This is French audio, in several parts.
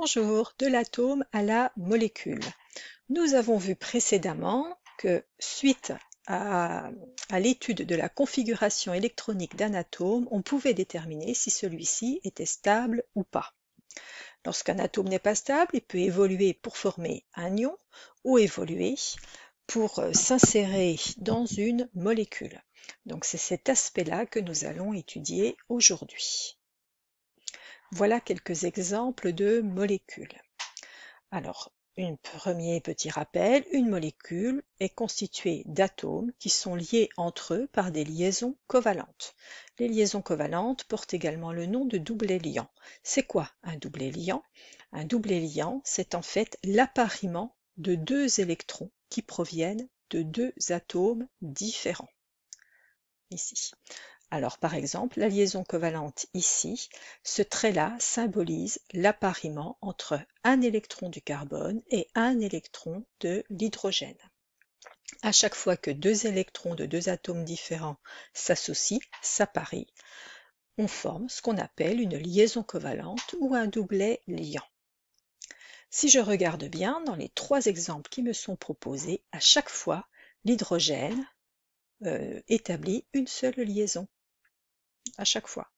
Bonjour, de l'atome à la molécule. Nous avons vu précédemment que suite à, l'étude de la configuration électronique d'un atome, on pouvait déterminer si celui-ci était stable ou pas. Lorsqu'un atome n'est pas stable, il peut évoluer pour former un ion ou évoluer pour euh, s'insérer dans une molécule. Donc c'est cet aspect-là que nous allons étudier aujourd'hui. Voilà quelques exemples de molécules. Alors, un premier petit rappel, une molécule est constituée d'atomes qui sont liés entre eux par des liaisons covalentes. Les liaisons covalentes portent également le nom de double liant. C'est quoi un double liant Un double liant, c'est en fait l'appariement de deux électrons qui proviennent de deux atomes différents. Ici. Alors par exemple, la liaison covalente ici, ce trait-là symbolise l'appariement entre un électron du carbone et un électron de l'hydrogène. À chaque fois que deux électrons de deux atomes différents s'associent, s'apparient, on forme ce qu'on appelle une liaison covalente ou un doublet liant. Si je regarde bien, dans les trois exemples qui me sont proposés, à chaque fois, l'hydrogène euh, établit une seule liaison à chaque fois.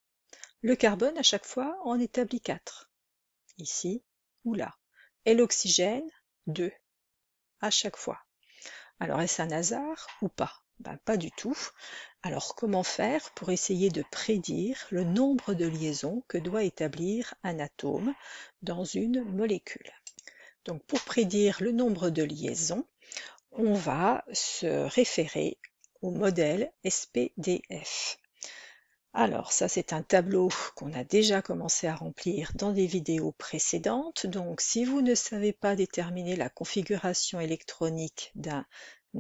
Le carbone, à chaque fois, en établit 4, ici ou là. Et l'oxygène, 2, à chaque fois. Alors est-ce un hasard ou pas ben, Pas du tout. Alors comment faire pour essayer de prédire le nombre de liaisons que doit établir un atome dans une molécule Donc pour prédire le nombre de liaisons, on va se référer au modèle SPDF. Alors ça c'est un tableau qu'on a déjà commencé à remplir dans des vidéos précédentes. Donc si vous ne savez pas déterminer la configuration électronique d'un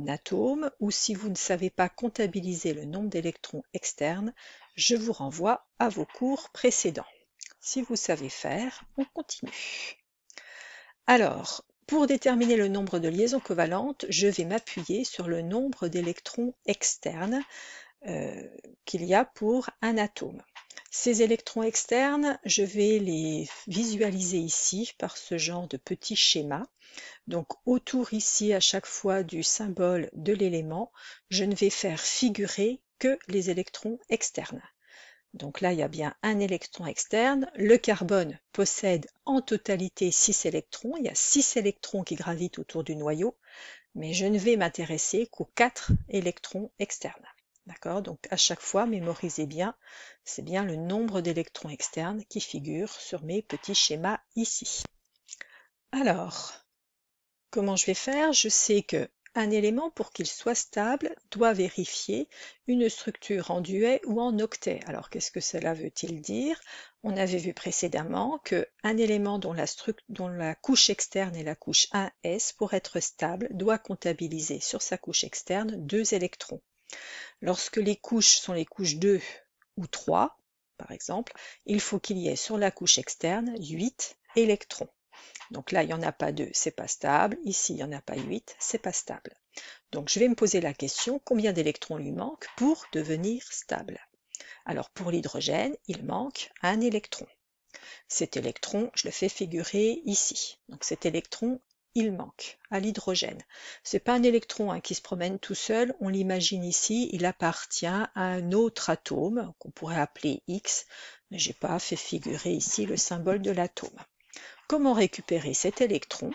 atome ou si vous ne savez pas comptabiliser le nombre d'électrons externes, je vous renvoie à vos cours précédents. Si vous savez faire, on continue. Alors, pour déterminer le nombre de liaisons covalentes, je vais m'appuyer sur le nombre d'électrons externes euh, qu'il y a pour un atome. Ces électrons externes, je vais les visualiser ici par ce genre de petit schéma. Donc autour ici à chaque fois du symbole de l'élément, je ne vais faire figurer que les électrons externes. Donc là, il y a bien un électron externe. Le carbone possède en totalité 6 électrons. Il y a 6 électrons qui gravitent autour du noyau, mais je ne vais m'intéresser qu'aux 4 électrons externes. D'accord Donc à chaque fois, mémorisez bien, c'est bien le nombre d'électrons externes qui figurent sur mes petits schémas ici. Alors, comment je vais faire Je sais que un élément, pour qu'il soit stable, doit vérifier une structure en duet ou en octet. Alors qu'est-ce que cela veut-il dire On avait vu précédemment qu'un élément dont dont la, couche externe est la couche 1s, pour être stable, doit comptabiliser sur sa couche externe deux électrons. Lorsque les couches sont les couches 2 ou 3, par exemple, il faut qu'il y ait sur la couche externe 8 électrons. Donc là, il n'y en a pas 2, c'est pas stable. Ici, il n'y en a pas 8, c'est pas stable. Donc je vais me poser la question, combien d'électrons lui manque pour devenir stable Alors pour l'hydrogène, il manque un électron. Cet électron, je le fais figurer ici. Donc cet électron, il manque à l'hydrogène. C'est pas un électron hein, qui se promène tout seul, on l'imagine ici, il appartient à un autre atome qu'on pourrait appeler X, mais j'ai pas fait figurer ici le symbole de l'atome. Comment récupérer cet électron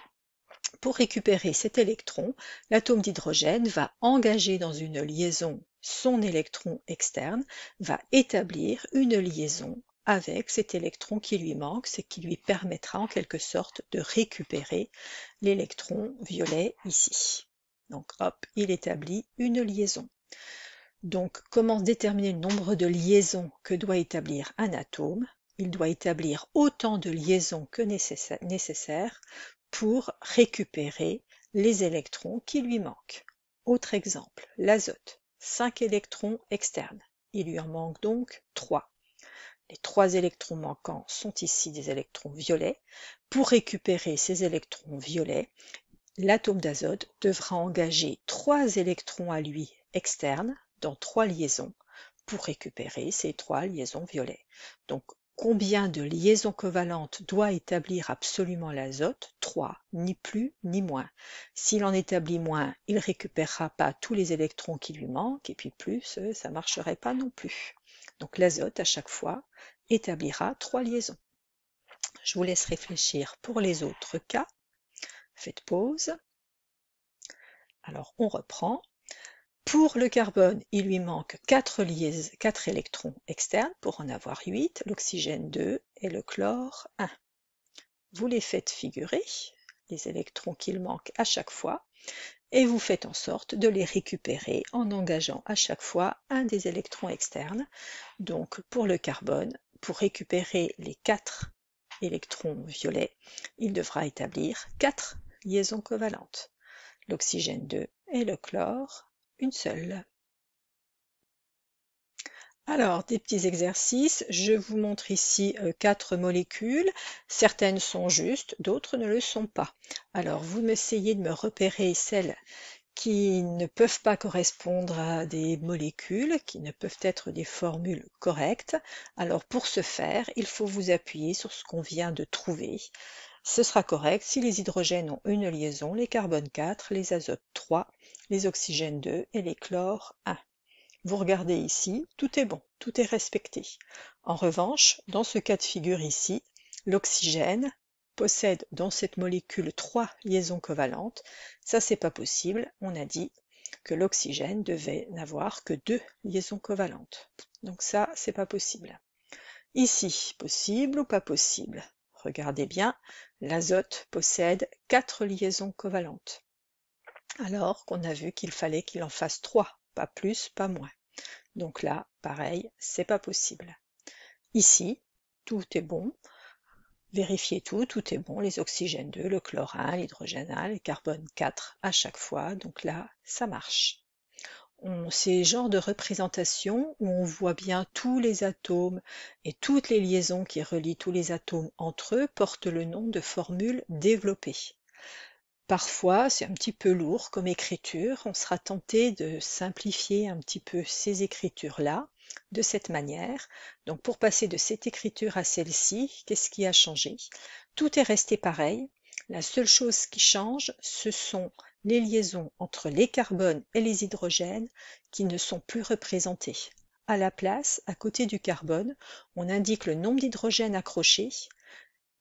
Pour récupérer cet électron, l'atome d'hydrogène va engager dans une liaison son électron externe, va établir une liaison avec cet électron qui lui manque, ce qui lui permettra en quelque sorte de récupérer l'électron violet ici. Donc hop, il établit une liaison. Donc comment déterminer le nombre de liaisons que doit établir un atome Il doit établir autant de liaisons que nécessaire pour récupérer les électrons qui lui manquent. Autre exemple, l'azote, 5 électrons externes. Il lui en manque donc 3. Les trois électrons manquants sont ici des électrons violets. Pour récupérer ces électrons violets, l'atome d'azote devra engager trois électrons à lui externes dans trois liaisons pour récupérer ces trois liaisons violets. Donc combien de liaisons covalentes doit établir absolument l'azote Trois, ni plus ni moins. S'il en établit moins, il récupérera pas tous les électrons qui lui manquent, et puis plus, euh, ça marcherait pas non plus. Donc l'azote, à chaque fois, établira trois liaisons. Je vous laisse réfléchir pour les autres cas. Faites pause. Alors on reprend. Pour le carbone, il lui manque quatre liaisons, électrons externes pour en avoir huit, l'oxygène 2 et le chlore 1. Vous les faites figurer, les électrons qu'il manque à chaque fois, et vous faites en sorte de les récupérer en engageant à chaque fois un des électrons externes. Donc pour le carbone, pour récupérer les quatre électrons violets, il devra établir quatre liaisons covalentes, l'oxygène 2 et le chlore une seule. Alors, des petits exercices. Je vous montre ici euh, quatre molécules. Certaines sont justes, d'autres ne le sont pas. Alors, vous m'essayez de me repérer celles qui ne peuvent pas correspondre à des molécules, qui ne peuvent être des formules correctes. Alors, pour ce faire, il faut vous appuyer sur ce qu'on vient de trouver. Ce sera correct si les hydrogènes ont une liaison, les carbones 4, les azotes 3, les oxygènes 2 et les chlores 1. Vous regardez ici, tout est bon, tout est respecté. En revanche, dans ce cas de figure ici, l'oxygène possède dans cette molécule trois liaisons covalentes. Ça, c'est pas possible. On a dit que l'oxygène devait n'avoir que deux liaisons covalentes. Donc ça, c'est pas possible. Ici, possible ou pas possible Regardez bien, l'azote possède quatre liaisons covalentes alors qu'on a vu qu'il fallait qu'il en fasse trois pas plus, pas moins. Donc là, pareil, c'est pas possible. Ici, tout est bon. Vérifiez tout, tout est bon, les oxygènes 2, le chlorin, l'hydrogène 1, le carbone 4 à chaque fois, donc là, ça marche. Ces genres de représentations où on voit bien tous les atomes et toutes les liaisons qui relient tous les atomes entre eux portent le nom de formule développée. Parfois, c'est un petit peu lourd comme écriture. On sera tenté de simplifier un petit peu ces écritures-là de cette manière. Donc pour passer de cette écriture à celle-ci, qu'est-ce qui a changé Tout est resté pareil. La seule chose qui change, ce sont les liaisons entre les carbones et les hydrogènes qui ne sont plus représentées. À la place, à côté du carbone, on indique le nombre d'hydrogènes accrochés,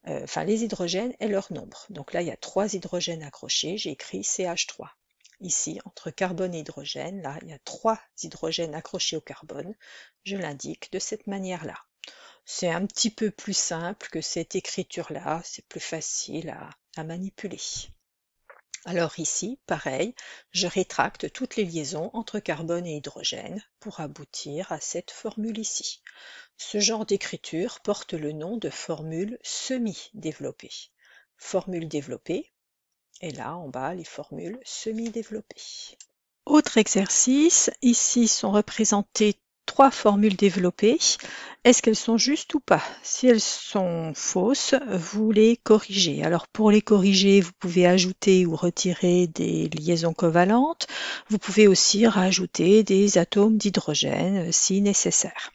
euh, enfin les hydrogènes et leur nombre. Donc là, il y a trois hydrogènes accrochés, j'ai écrit CH3. Ici, entre carbone et hydrogène, là, il y a trois hydrogènes accrochés au carbone. Je l'indique de cette manière-là. C'est un petit peu plus simple que cette écriture-là, c'est plus facile à manipuler. Alors ici, pareil, je rétracte toutes les liaisons entre carbone et hydrogène pour aboutir à cette formule ici. Ce genre d'écriture porte le nom de formule semi-développée. Formule développée, et là en bas les formules semi-développées. Autre exercice, ici sont représentés trois formules développées. Est-ce qu'elles sont justes ou pas Si elles sont fausses, vous les corrigez. Alors pour les corriger, vous pouvez ajouter ou retirer des liaisons covalentes. Vous pouvez aussi rajouter des atomes d'hydrogène si nécessaire.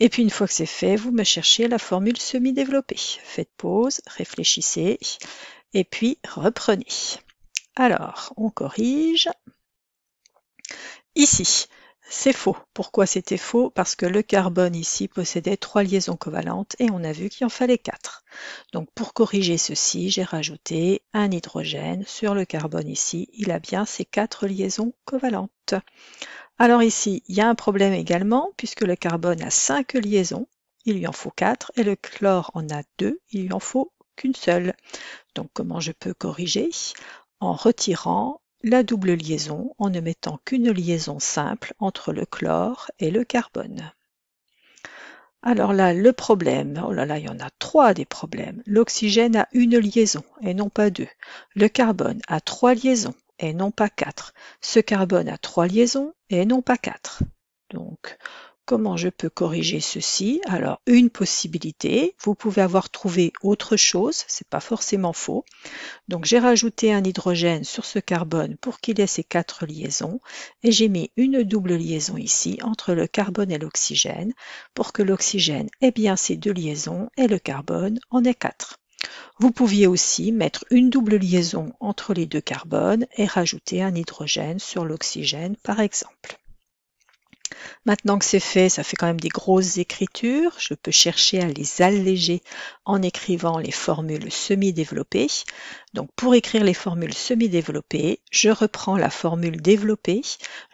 Et puis une fois que c'est fait, vous me cherchez la formule semi-développée. Faites pause, réfléchissez et puis reprenez. Alors, on corrige. Ici, c'est faux. Pourquoi c'était faux? Parce que le carbone ici possédait trois liaisons covalentes et on a vu qu'il en fallait quatre. Donc pour corriger ceci, j'ai rajouté un hydrogène sur le carbone ici. Il a bien ces quatre liaisons covalentes. Alors ici, il y a un problème également puisque le carbone a cinq liaisons. Il lui en faut quatre et le chlore en a deux. Il lui en faut qu'une seule. Donc comment je peux corriger? En retirant la double liaison en ne mettant qu'une liaison simple entre le chlore et le carbone. Alors là, le problème, oh là là, il y en a trois des problèmes. L'oxygène a une liaison et non pas deux. Le carbone a trois liaisons et non pas quatre. Ce carbone a trois liaisons et non pas quatre. Donc, comment je peux corriger ceci Alors, une possibilité, vous pouvez avoir trouvé autre chose, c'est pas forcément faux. Donc, j'ai rajouté un hydrogène sur ce carbone pour qu'il ait ces quatre liaisons et j'ai mis une double liaison ici entre le carbone et l'oxygène pour que l'oxygène ait bien ces deux liaisons et le carbone en ait quatre. Vous pouviez aussi mettre une double liaison entre les deux carbones et rajouter un hydrogène sur l'oxygène par exemple. Maintenant que c'est fait, ça fait quand même des grosses écritures. Je peux chercher à les alléger en écrivant les formules semi-développées. Donc pour écrire les formules semi-développées, je reprends la formule développée,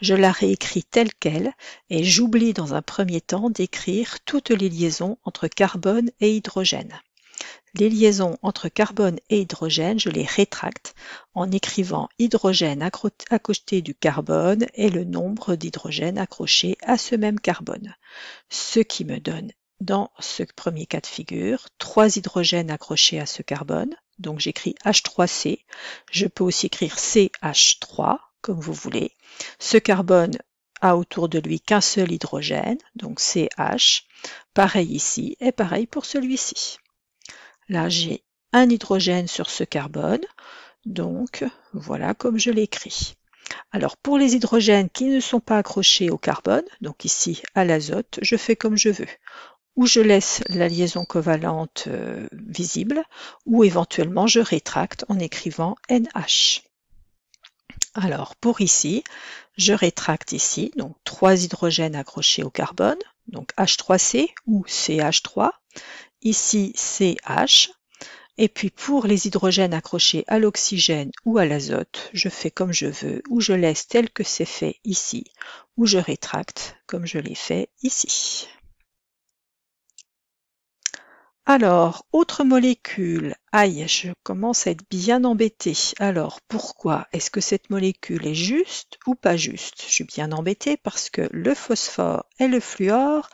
je la réécris telle qu'elle et j'oublie dans un premier temps d'écrire toutes les liaisons entre carbone et hydrogène. Les liaisons entre carbone et hydrogène, je les rétracte en écrivant hydrogène accroché du carbone et le nombre d'hydrogène accroché à ce même carbone. Ce qui me donne, dans ce premier cas de figure, trois hydrogènes accrochés à ce carbone. Donc j'écris H3C. Je peux aussi écrire CH3, comme vous voulez. Ce carbone a autour de lui qu'un seul hydrogène, donc CH. Pareil ici et pareil pour celui-ci. Là, j'ai un hydrogène sur ce carbone, donc voilà comme je l'écris. Alors pour les hydrogènes qui ne sont pas accrochés au carbone, donc ici à l'azote, je fais comme je veux. Ou je laisse la liaison covalente euh, visible, ou éventuellement je rétracte en écrivant NH. Alors pour ici, je rétracte ici, donc trois hydrogènes accrochés au carbone, donc H3C ou CH3, ici CH. Et puis pour les hydrogènes accrochés à l'oxygène ou à l'azote, je fais comme je veux, ou je laisse tel que c'est fait ici, ou je rétracte comme je l'ai fait ici. Alors, autre molécule, aïe, je commence à être bien embêtée. Alors, pourquoi Est-ce que cette molécule est juste ou pas juste Je suis bien embêtée parce que le phosphore et le fluor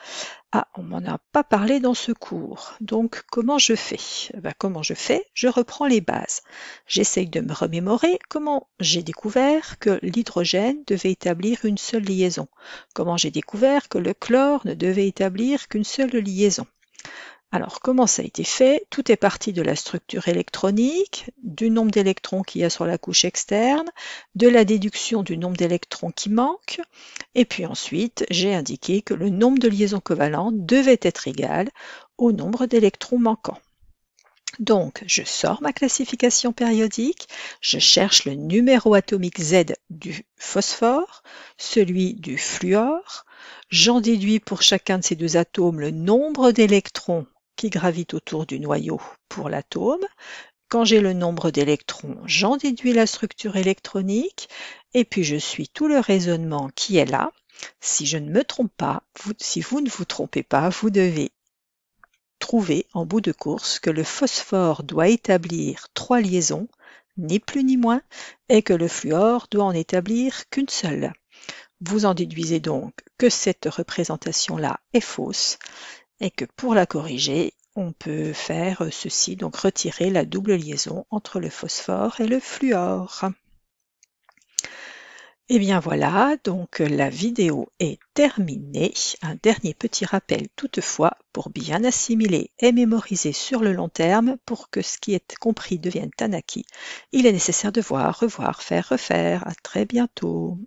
ah, on m'en a pas parlé dans ce cours. Donc, comment je fais eh ben, Comment je fais Je reprends les bases. J'essaye de me remémorer comment j'ai découvert que l'hydrogène devait établir une seule liaison. Comment j'ai découvert que le chlore ne devait établir qu'une seule liaison. Alors, comment ça a été fait Tout est parti de la structure électronique, du nombre d'électrons qu'il y a sur la couche externe, de la déduction du nombre d'électrons qui manquent, et puis ensuite, j'ai indiqué que le nombre de liaisons covalentes devait être égal au nombre d'électrons manquants. Donc, je sors ma classification périodique, je cherche le numéro atomique Z du phosphore, celui du fluor, j'en déduis pour chacun de ces deux atomes le nombre d'électrons qui gravitent autour du noyau pour l'atome. Quand j'ai le nombre d'électrons, j'en déduis la structure électronique et puis je suis tout le raisonnement qui est là. Si je ne me trompe pas, si vous ne vous trompez pas, vous devez trouver en bout de course que le phosphore doit établir trois liaisons, ni plus ni moins, et que le fluor doit en établir qu'une seule. Vous en déduisez donc que cette représentation-là est fausse et que pour la corriger, on peut faire ceci, donc retirer la double liaison entre le phosphore et le fluor. Et eh bien voilà, donc la vidéo est terminée. Un dernier petit rappel toutefois pour bien assimiler et mémoriser sur le long terme pour que ce qui est compris devienne un acquis. Il est nécessaire de voir, revoir, faire, refaire. À très bientôt.